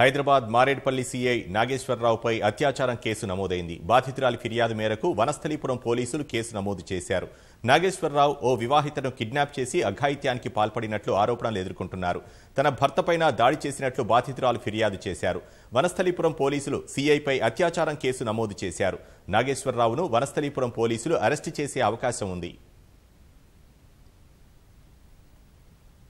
Hyderabad Marredpally CI నాగేశ్వరరావుపై అత్యాచారం case నమోదైంది బాధితురాలి ఫిర్యాదు మేరకు వనస్థలీపురం పోలీసులు కేసు నమోదు చేశారు నాగేశ్వరరావు ఓ వివాహితను కిడ్నాప్ చేసి అఘాయిత్యానికి పాల్పడినట్లు ఆరోపణలు ఎదుర్కొంటున్నారు తన భర్తపైన దాడి చేసినట్లు బాధితురాలు ఫిర్యాదు చేశారు వనస్థలీపురం పోలీసులు సీఐపై అత్యాచారం కేసు నమోదు చేశారు నాగేశ్వరరావును వనస్థలీపురం పోలీసులు అరెస్టు చేసే అవకాశం ఉంది